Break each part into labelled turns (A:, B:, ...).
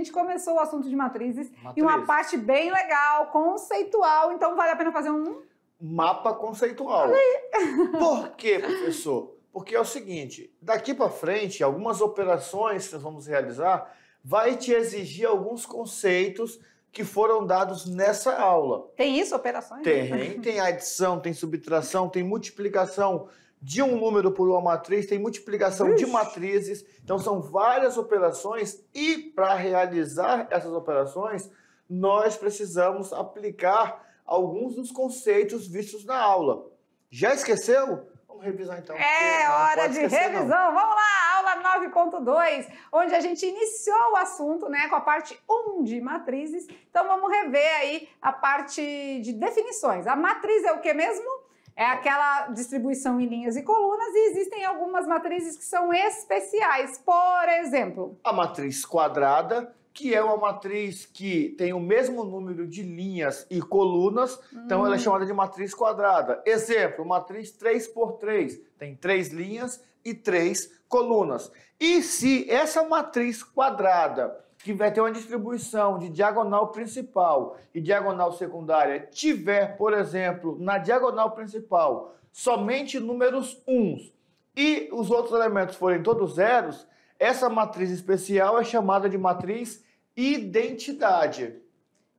A: gente começou o assunto de matrizes e uma parte bem legal, conceitual. Então vale a pena fazer um
B: mapa conceitual. Por quê, professor? Porque é o seguinte, daqui para frente, algumas operações que nós vamos realizar vai te exigir alguns conceitos que foram dados nessa aula.
A: Tem isso, operações? Tem, tem
B: adição, tem subtração, tem multiplicação, de um número por uma matriz, tem multiplicação Ixi. de matrizes, então são várias operações e para realizar essas operações, nós precisamos aplicar alguns dos conceitos vistos na aula. Já esqueceu? Vamos revisar então. É hora de esquecer, revisão. Não.
A: Vamos lá, aula 9.2, onde a gente iniciou o assunto, né, com a parte 1 de matrizes. Então vamos rever aí a parte de definições. A matriz é o que mesmo? É aquela distribuição em linhas e colunas e existem algumas matrizes que são especiais.
B: Por exemplo, a matriz quadrada, que é uma matriz que tem o mesmo número de linhas e colunas, hum. então ela é hum. chamada de matriz quadrada. Exemplo, matriz 3 por 3, tem três linhas e três colunas. E se essa matriz quadrada que vai ter uma distribuição de diagonal principal e diagonal secundária tiver, por exemplo, na diagonal principal somente números uns e os outros elementos forem todos zeros, essa matriz especial é chamada de matriz identidade.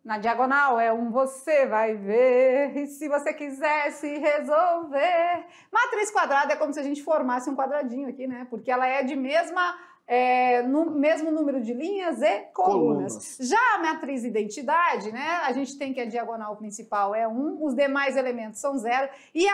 A: Na diagonal é um você vai ver, e se você quiser se resolver. Matriz quadrada é como se a gente formasse um quadradinho aqui, né? Porque ela é de mesma é, no mesmo número de linhas e colunas. colunas. Já a matriz identidade, né, a gente tem que a diagonal principal é 1, um, os demais elementos são zero, e a,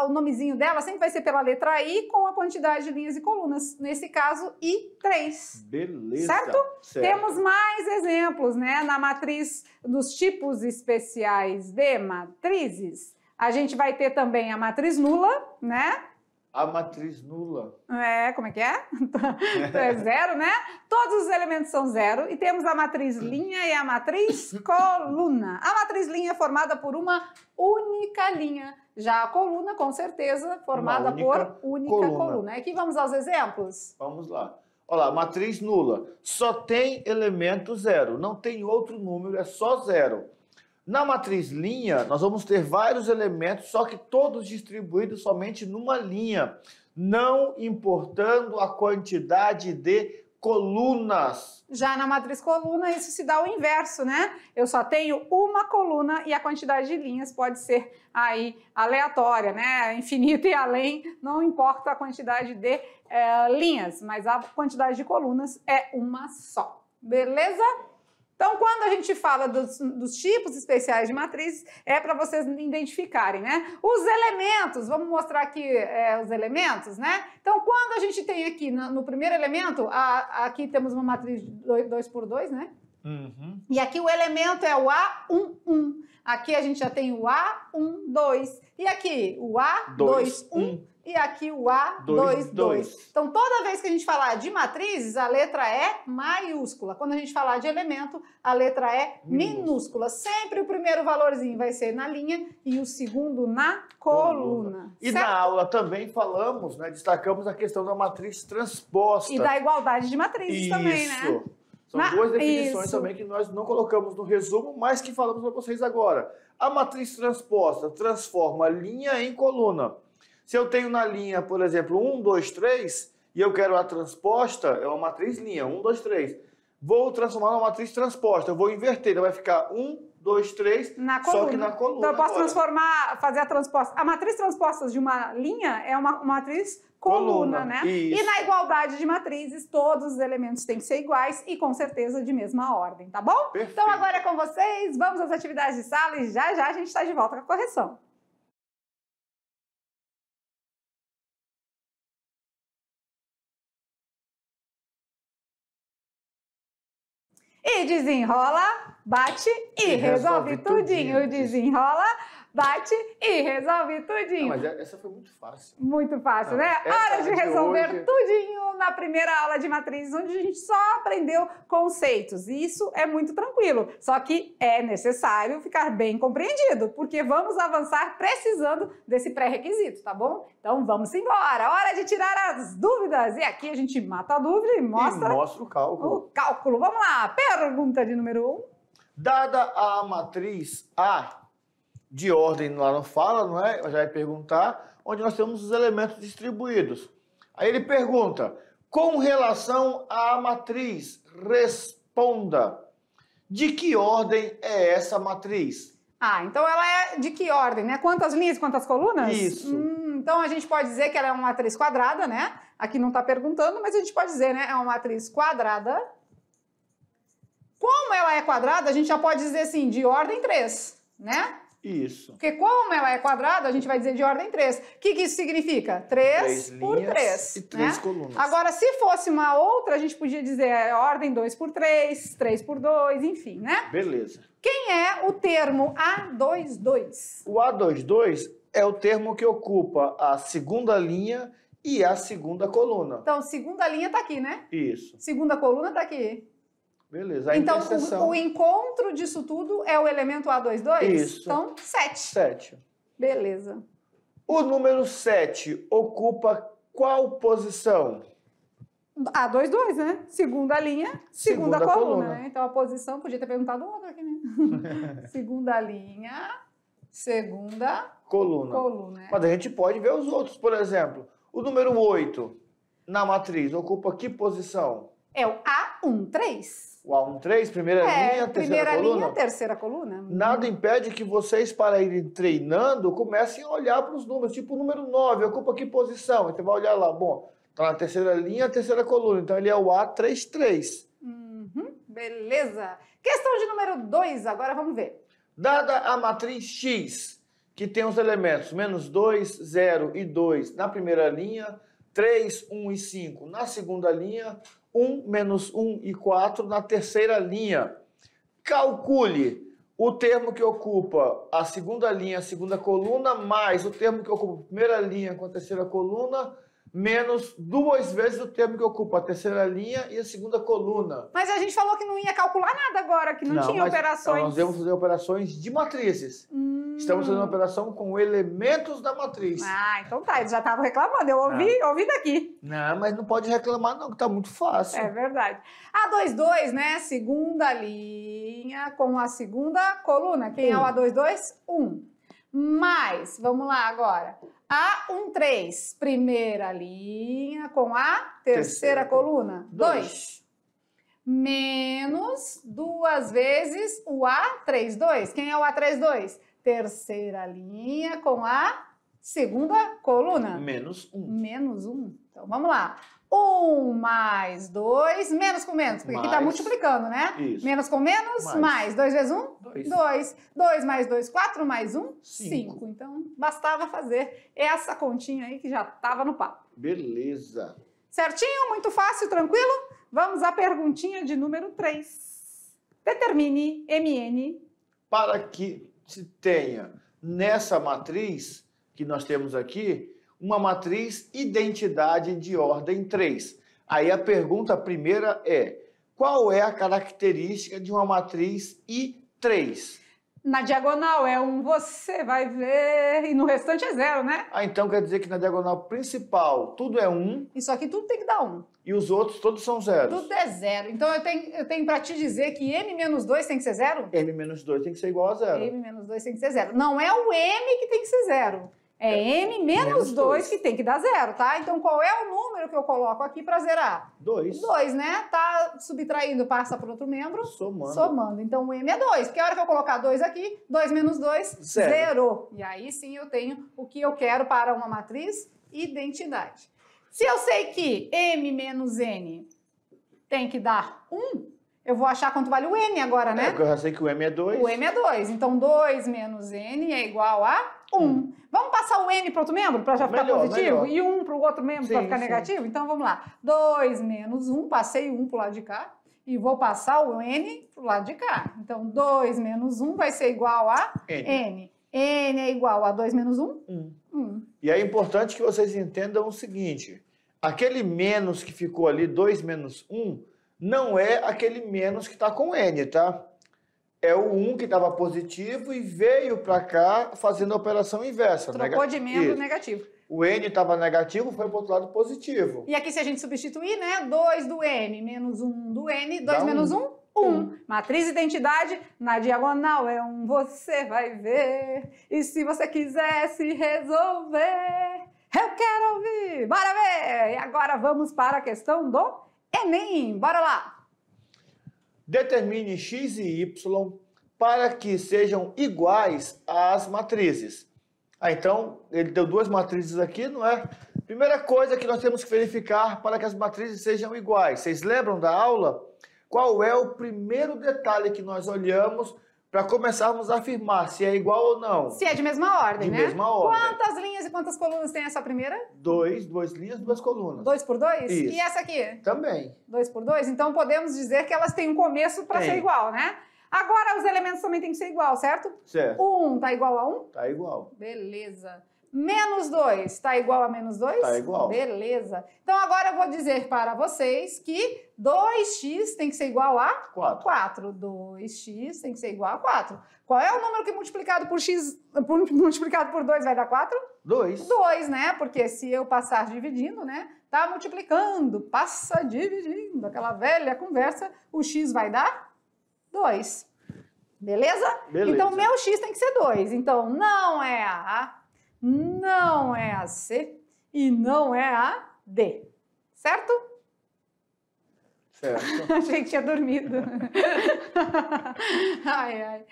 A: a, o nomezinho dela sempre vai ser pela letra I com a quantidade de linhas e colunas, nesse caso, I3.
B: Beleza. Certo? certo? Temos
A: mais exemplos, né, na matriz dos tipos especiais de matrizes. A gente vai ter também a matriz nula, né?
B: A matriz nula.
A: É, como é que é? é zero, né? Todos os elementos são zero e temos a matriz linha e a matriz coluna. A matriz linha é formada por uma única linha. Já a coluna, com certeza, formada única por única coluna. coluna. Aqui vamos aos exemplos?
B: Vamos lá. Olha lá, matriz nula. Só tem elemento zero, não tem outro número, é só zero. Na matriz linha, nós vamos ter vários elementos, só que todos distribuídos somente numa linha, não importando a quantidade de colunas.
A: Já na matriz coluna, isso se dá o inverso, né? Eu só tenho uma coluna e a quantidade de linhas pode ser aí aleatória, né? Infinito e além, não importa a quantidade de é, linhas, mas a quantidade de colunas é uma só. Beleza? Então, quando a gente fala dos, dos tipos especiais de matrizes, é para vocês identificarem, né? Os elementos, vamos mostrar aqui é, os elementos, né? Então, quando a gente tem aqui no, no primeiro elemento, a, aqui temos uma matriz 2 por 2, né? Uhum. E aqui o elemento é o A11. Aqui a gente já tem o A12. E aqui o A21 e aqui o A22. Então, toda vez que a gente falar de matrizes, a letra é maiúscula. Quando a gente falar de elemento, a letra é minúscula. Sempre o primeiro valorzinho vai ser na linha e o segundo na coluna.
B: E certo? na aula também falamos, né, destacamos a questão da matriz transposta. E da igualdade de matrizes Isso. também, né? São na... duas definições Isso. também que nós não colocamos no resumo, mas que falamos para vocês agora. A matriz transposta transforma linha em coluna. Se eu tenho na linha, por exemplo, 1, 2, 3, e eu quero a transposta, é uma matriz linha, 1, 2, 3. Vou transformar numa matriz transposta, eu vou inverter, então vai ficar 1, 2, 3, na coluna. só que na coluna. Então eu posso agora. transformar, fazer a transposta. A matriz transposta
A: de uma linha é uma, uma matriz coluna, coluna né? Isso. E na igualdade de matrizes, todos os elementos têm que ser iguais e com certeza de mesma ordem, tá bom? Então, Perfeito. Então agora é com vocês, vamos às atividades de sala e já já a gente está de volta com a correção.
B: e desenrola, bate
A: e, e resolve, resolve tudinho, tudinho, desenrola, bate e resolve tudinho. Não, mas é,
B: essa foi muito fácil. Muito fácil, né? Hora de resolver hoje...
A: tudinho na primeira aula de matriz, onde a gente só aprendeu conceitos. E isso é muito tranquilo. Só que é necessário ficar bem compreendido, porque vamos avançar precisando desse pré-requisito, tá bom? Então vamos embora. Hora de tirar as dúvidas. E aqui a gente mata a dúvida e mostra. E
B: mostra o cálculo. O
A: cálculo. Vamos lá. Pergunta de número Um.
B: Dada a matriz A de ordem lá não fala, não é? Já vai perguntar, onde nós temos os elementos distribuídos. Aí ele pergunta, com relação à matriz, responda, de que ordem é essa matriz? Ah, então ela é de que ordem, né? Quantas linhas, quantas colunas? Isso.
A: Hum, então a gente pode dizer que ela é uma matriz quadrada, né? Aqui não está perguntando, mas a gente pode dizer, né? É uma matriz quadrada. Como ela é quadrada, a gente já pode dizer assim, de ordem 3, né? Isso. Porque como ela é quadrada, a gente vai dizer de ordem 3. O que, que isso significa? 3, 3
B: por 3. E 3 né? colunas.
A: Agora, se fosse uma outra, a gente podia dizer é, ordem 2 por 3, 3 por 2, enfim, né? Beleza. Quem é o termo A22?
B: O A22 é o termo que ocupa a segunda linha e a segunda coluna. Então, segunda linha está aqui, né? Isso. Segunda coluna está aqui. Beleza. Então, a então, interseção... o, o,
A: encontro disso tudo é o elemento A22? Isso. Então, 7.
B: 7.
A: Beleza.
B: O número 7 ocupa qual posição?
A: A22, né? Segunda linha, segunda, segunda coluna, coluna, né? Então, a posição, podia ter perguntado outra aqui,
B: né?
A: segunda linha, segunda
B: coluna. coluna. Mas a gente pode ver os outros, por exemplo. O número 8 na matriz ocupa que posição?
A: É o A13.
B: O A13, primeira é, linha, terceira primeira coluna. linha,
A: terceira coluna.
B: Nada impede que vocês, para irem treinando, comecem a olhar para os números. Tipo, o número 9 ocupa que posição? então, vai olhar lá, bom, está na terceira linha, terceira coluna. Então, ele é o A33.
A: Uhum, beleza.
B: Questão de número 2, agora vamos ver. Dada a matriz X, que tem os elementos menos 2, 0 e 2 na primeira linha, 3, 1 e 5 na segunda linha, 1 menos 1 e 4 na terceira linha. Calcule o termo que ocupa a segunda linha, a segunda coluna, mais o termo que ocupa a primeira linha com a terceira coluna, menos duas vezes o tempo que ocupa a terceira linha e a segunda coluna.
A: Mas a gente falou que não ia calcular nada agora, que não, não tinha operações. Nós
B: vamos fazer operações de matrizes.
A: Hum. Estamos fazendo uma
B: operação com elementos
A: da matriz. Ah, então tá, eles já estavam reclamando, eu ouvi,
B: ah. ouvi daqui. Não, mas não pode reclamar não, que tá muito fácil.
A: É verdade. A22, né, segunda linha com a segunda coluna. Quem um. é o A22? 1. Um. Mais, vamos lá agora. A13, primeira linha com a terceira, terceira coluna. 2. Menos duas vezes o A32. Quem é o A32? Terceira linha com a segunda coluna. Menos 1. Um. Menos 1. Um. Então vamos lá. 1 um mais 2, menos com menos, porque tá mais, aqui está multiplicando, né? Isso. Menos com menos, mais. 2 vezes 1, 2. 2 mais 2, 4 mais 1, 5. Então, bastava fazer essa continha aí que já estava no papo.
B: Beleza.
A: Certinho? Muito fácil, tranquilo? Vamos à perguntinha de número 3. Determine MN.
B: Para que se tenha nessa matriz que nós temos aqui, uma matriz identidade de ordem 3. Aí a pergunta primeira é: qual é a característica de uma matriz I3?
A: Na diagonal é um você vai ver e no restante é zero, né? Ah, então
B: quer dizer que na diagonal principal tudo é um. Isso aqui tudo tem que dar um. E os outros todos são zeros. Tudo
A: é zero. Então eu tenho, eu tenho para te dizer que m menos 2 tem que ser zero?
B: m menos 2 tem que ser igual a zero. m
A: menos 2 tem que ser zero. Não é o m que tem que ser zero. É m é, menos 2 que tem que dar zero, tá? Então, qual é o número que eu coloco aqui para zerar? 2. 2, né? Tá subtraindo, passa para outro membro. Somando. Somando. Então, o m é 2. Porque a hora que eu colocar 2 aqui, 2 menos 2, zero. zero. E aí sim eu tenho o que eu quero para uma matriz identidade. Se eu sei que m menos n tem que dar 1, um, eu vou achar quanto vale o n agora, né? É, porque
B: eu já sei que o m é 2. O m
A: é 2. Então, 2 menos n é igual a um. Hum. Vamos passar o N para outro membro para já ficar melhor, positivo? Melhor. E um para o outro membro para ficar sim. negativo? Então vamos lá. 2 menos 1, um, passei o 1 um para o lado de cá. E vou passar o N para o lado de cá. Então 2 menos 1 um vai ser igual a N. N, N é igual a 2 menos 1? 1.
B: E é importante que vocês entendam o seguinte. Aquele menos que ficou ali, 2 menos 1, não é aquele menos que está com N, tá? é o 1 que estava positivo e veio para cá fazendo a operação inversa. Trocou de membro negativo. O N estava negativo, foi para o outro lado positivo.
A: E aqui, se a gente substituir, né? 2 do N menos 1 do N, 2 menos 1, 1. Matriz identidade na diagonal é 1. você vai ver. E se você quiser se resolver, eu quero ouvir. Bora ver! E agora vamos para a questão do Enem. Bora lá!
B: Determine x e y para que sejam iguais às matrizes. Ah, então, ele deu duas matrizes aqui, não é? Primeira coisa que nós temos que verificar para que as matrizes sejam iguais. Vocês lembram da aula? Qual é o primeiro detalhe que nós olhamos para começarmos a afirmar se é igual ou não. Se é
A: de mesma ordem, de né? De mesma ordem. Quantas linhas e quantas colunas tem essa primeira?
B: Dois, duas linhas, duas colunas.
A: Dois por dois? Isso. E essa aqui? Também. Dois por dois? Então podemos dizer que elas têm um começo para ser igual, né? Agora os elementos também têm que ser igual, certo? Certo. Um tá igual a um?
B: Tá igual.
A: Beleza. Menos 2 está igual a menos 2? Está igual. Beleza. Então agora eu vou dizer para vocês que 2x tem que ser igual a 4. 4. 2x tem que ser igual a 4. Qual é o número que multiplicado por x por, multiplicado por 2 vai dar 4? 2. 2, né? Porque se eu passar dividindo, né? Está multiplicando, passa dividindo, aquela velha conversa, o x vai dar 2. Beleza? Beleza? Então meu x tem que ser 2. Então não é a não é a C e não é a D. Certo?
B: Certo.
A: Achei que tinha dormido. ai, ai.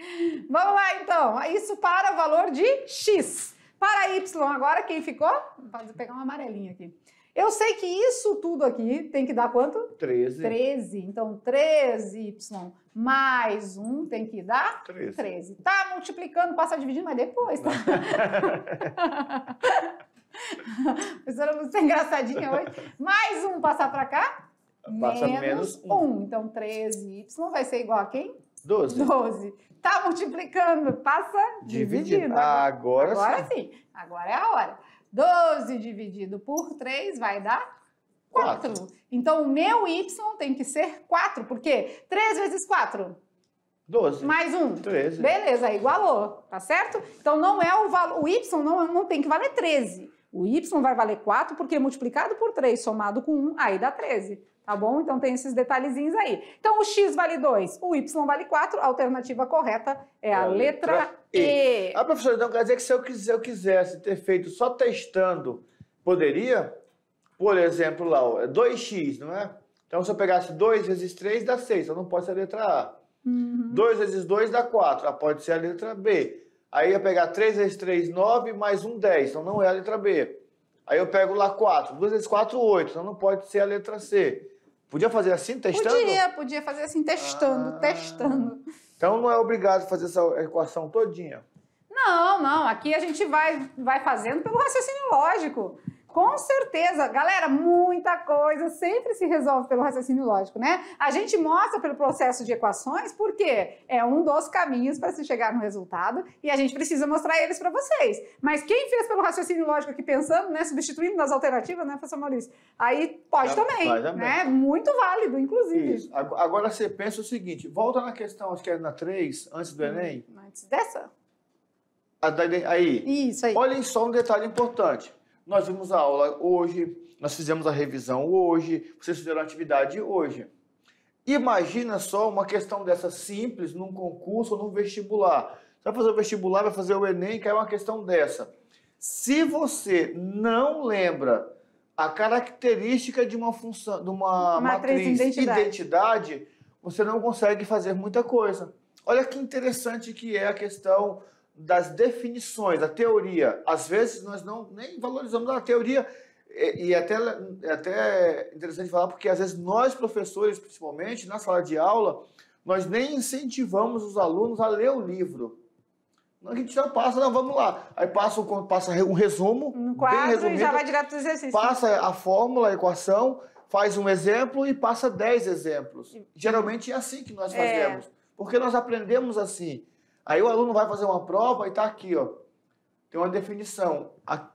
A: Vamos lá, então. Isso para o valor de X. Para Y, agora quem ficou? Vou pegar uma amarelinha aqui. Eu sei que isso tudo aqui tem que dar quanto? 13. 13. Então, 13y mais 1 tem que dar? 13. 13. Tá multiplicando, passa dividindo, mas depois, tá? Professora, você é engraçadinha hoje. Mais 1 passar para cá? Passa menos, menos 1. 1. Então, 13y vai ser igual a quem?
B: 12. 12.
A: Tá multiplicando, passa dividindo. dividindo.
B: Agora, agora, sim. Agora
A: sim. Agora é a hora. 12 dividido por 3 vai dar 4. 4. Então, o meu y tem que ser 4, porque 3 vezes 4?
B: 12. Mais 1? 13.
A: Beleza, igualou, tá certo? Então, não é o O y não, não tem que valer 13. O y vai valer 4, porque multiplicado por 3 somado com 1, aí dá 13 tá bom? Então tem esses detalhezinhos aí. Então o x vale 2, o y vale 4, a alternativa correta é a, é a letra, letra,
B: E. e. Ah, professora, então quer dizer que se eu, quisesse, eu quisesse ter feito só testando, poderia? Por exemplo, lá, 2x, é não é? Então se eu pegasse 2 vezes 3 dá 6, Então não pode ser a letra A. Uhum. 2 vezes 2 dá 4, ela ah, pode ser a letra B. Aí eu pegar 3 vezes 3, 9, mais 1, 10, então não é a letra B. Aí eu pego lá 4, 2 vezes 4, 8, então não pode ser a letra C. Podia fazer assim, testando? Podia,
A: podia fazer assim, testando, ah. testando.
B: Então não é obrigado a fazer essa equação todinha.
A: Não, não. Aqui a gente vai, vai fazendo pelo raciocínio lógico. Com certeza, galera, muita coisa sempre se resolve pelo raciocínio lógico, né? A gente mostra pelo processo de equações porque é um dos caminhos para se chegar no resultado e a gente precisa mostrar eles para vocês. Mas quem fez pelo raciocínio lógico aqui pensando, né, substituindo nas alternativas, né, professor Maurício? Aí pode também, né? Muito válido,
B: inclusive. Isso. Agora você pensa o seguinte, volta na questão, acho que era na 3, antes do hum, Enem. Antes dessa? Aí. Isso aí. Olhem só um detalhe importante nós vimos a aula hoje, nós fizemos a revisão hoje, vocês fizeram a atividade hoje. Imagina só uma questão dessa simples num concurso ou num vestibular. Você vai fazer o vestibular, vai fazer o Enem, cai uma questão dessa. Se você não lembra a característica de uma função, de uma matriz, matriz identidade. identidade, você não consegue fazer muita coisa. Olha que interessante que é a questão das definições, da teoria. Às vezes nós não nem valorizamos a teoria e, e é até, é até interessante falar porque às vezes nós professores, principalmente na sala de aula, nós nem incentivamos os alunos a ler o livro. Não, a gente já passa, não, vamos lá. Aí passa, passa um resumo, um quadro, bem resumido, já vai direto para exercício. Passa a fórmula, a equação, faz um exemplo e passa 10 exemplos. Geralmente é assim que nós é. fazemos. É. Porque nós aprendemos assim. Aí o aluno vai fazer uma prova e está aqui, ó. Tem uma definição. A...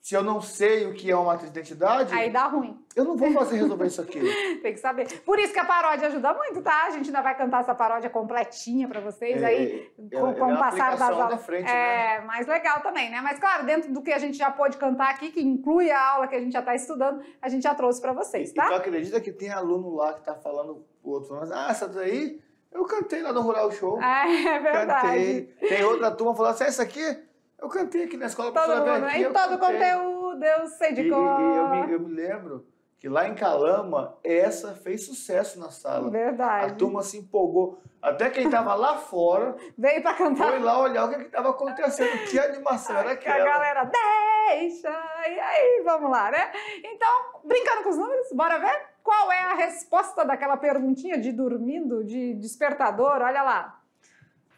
B: Se eu não sei o que é uma matriz de identidade. Aí dá ruim. Eu não vou fazer resolver isso aqui.
A: Tem que saber. Por isso que a paródia ajuda muito, tá? A gente ainda vai cantar essa paródia completinha para vocês é, aí, é, com, é, com é o passar das aulas. Da frente, é, né? mais legal também, né? Mas claro, dentro do que a gente já pôde cantar aqui, que inclui a aula que a gente já está estudando, a gente já trouxe para vocês, tá? E, então acredita
B: que tem aluno lá que está falando o outro, mas ah, essa daí eu cantei lá no Rural Show. Ah, é verdade. Cantei. Tem outra turma falando assim, essa aqui? Eu cantei aqui na escola. Todo mundo, aqui, em todo cantei.
A: conteúdo, eu sei de e, cor. E, eu me,
B: eu me lembro que lá em Calama, essa fez sucesso na sala. Verdade. A turma se empolgou. Até quem estava lá fora veio para cantar. Foi lá olhar o que estava acontecendo, que animação era aquela. a galera deixa,
A: e aí vamos lá, né? Então, brincando com os números, bora ver? Qual é a resposta daquela perguntinha de dormindo, de despertador? Olha lá.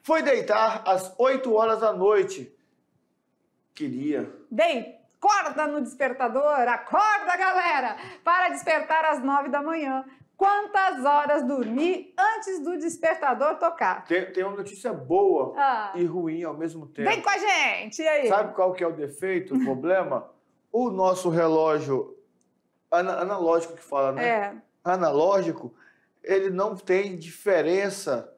B: Foi deitar às 8 horas da noite. Queria.
A: Dei. Acorda no despertador, acorda galera, para despertar às 9 da manhã. Quantas horas dormi antes do despertador tocar?
B: Tem, tem uma notícia boa ah. e ruim ao mesmo tempo. Vem com a gente, e aí? Sabe qual que é o defeito, o problema? o nosso relógio ana, analógico que fala, né? É. Analógico, ele não tem diferença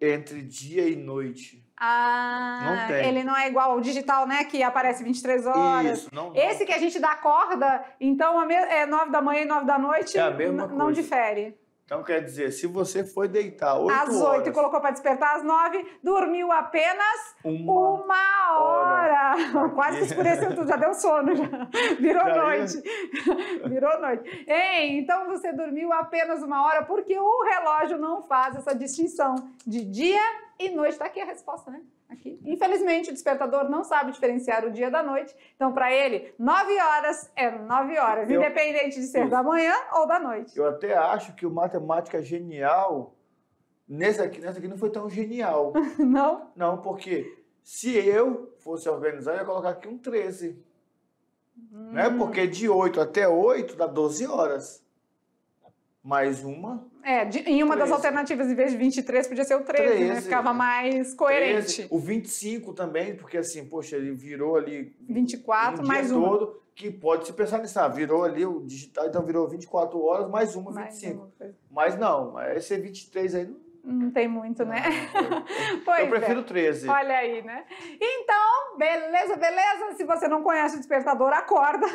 B: entre dia e noite.
A: Ah, não tem. ele não é igual ao digital, né? Que aparece 23 horas. Isso, não, não. Esse que a gente dá corda, então é 9 da manhã e 9 da noite, é a mesma não coisa. difere.
B: Então, quer dizer, se você foi deitar 8 às 8 horas, e colocou
A: para despertar às 9, dormiu apenas uma, uma hora. hora.
B: Quase que escureceu tudo, já
A: deu sono, já. virou já é? noite. Virou noite. Ei, então você dormiu apenas uma hora, porque o relógio não faz essa distinção de dia e noite. Está aqui a resposta, né? aqui. Infelizmente, o despertador não sabe diferenciar o dia da noite. Então, para ele, 9 horas é 9 horas, eu, independente de ser eu, da manhã
B: ou da noite. Eu até acho que o matemática genial, nessa aqui, nessa aqui não foi tão genial. não? Não, porque se eu fosse organizar, eu ia colocar aqui um 13. Né? Hum. Né? Porque de 8 até 8 dá 12 horas mais uma.
A: É, de, em uma 13. das alternativas, em vez de 23, podia ser o 13, 13 né? Ficava é. mais
B: coerente. 13. O 25 também, porque assim, poxa, ele virou ali. 24, um mais dia uma. todo, que pode se pensar nisso, ah, virou ali o digital, então virou 24 horas, mais uma, mais 25. Uma Mas não, esse 23 aí não.
A: Não tem muito, não, né?
B: Não eu prefiro é. 13. Olha
A: aí, né? Então, Beleza, beleza? Se você não conhece o despertador, acorda.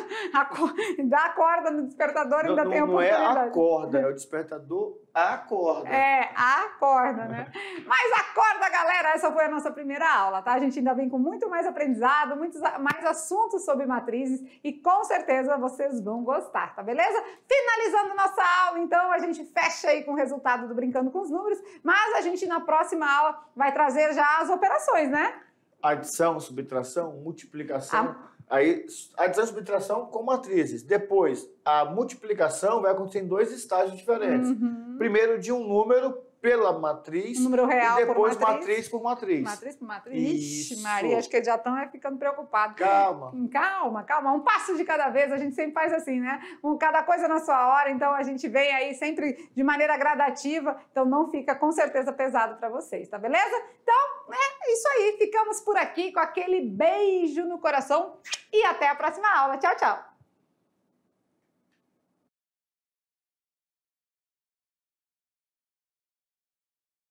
A: Dá acorda no despertador, não, ainda não, tem oportunidade. Não é
B: acorda, é o despertador acorda. É,
A: acorda, né? Mas acorda, galera! Essa foi a nossa primeira aula, tá? A gente ainda vem com muito mais aprendizado, muitos mais assuntos sobre matrizes e com certeza vocês vão gostar, tá beleza? Finalizando nossa aula, então, a gente fecha aí com o resultado do Brincando com os Números, mas a gente na próxima aula vai trazer já as operações, né?
B: adição, subtração, multiplicação. Ah. Aí, adição e subtração com matrizes. Depois, a multiplicação vai acontecer em dois estágios diferentes. Uhum. Primeiro, de um número pela matriz. O número real. E depois por matriz. matriz por matriz. Matriz por matriz. Isso. Ixi, Maria, acho
A: que já estão é ficando preocupado. Calma. Hum, calma, calma. Um passo de cada vez. A gente sempre faz assim, né? Um, cada coisa na sua hora. Então a gente vem aí sempre de maneira gradativa. Então não fica com certeza pesado para vocês, tá beleza? Então né, é isso aí. Ficamos por aqui com aquele beijo no coração. E até a
B: próxima aula. Tchau, tchau.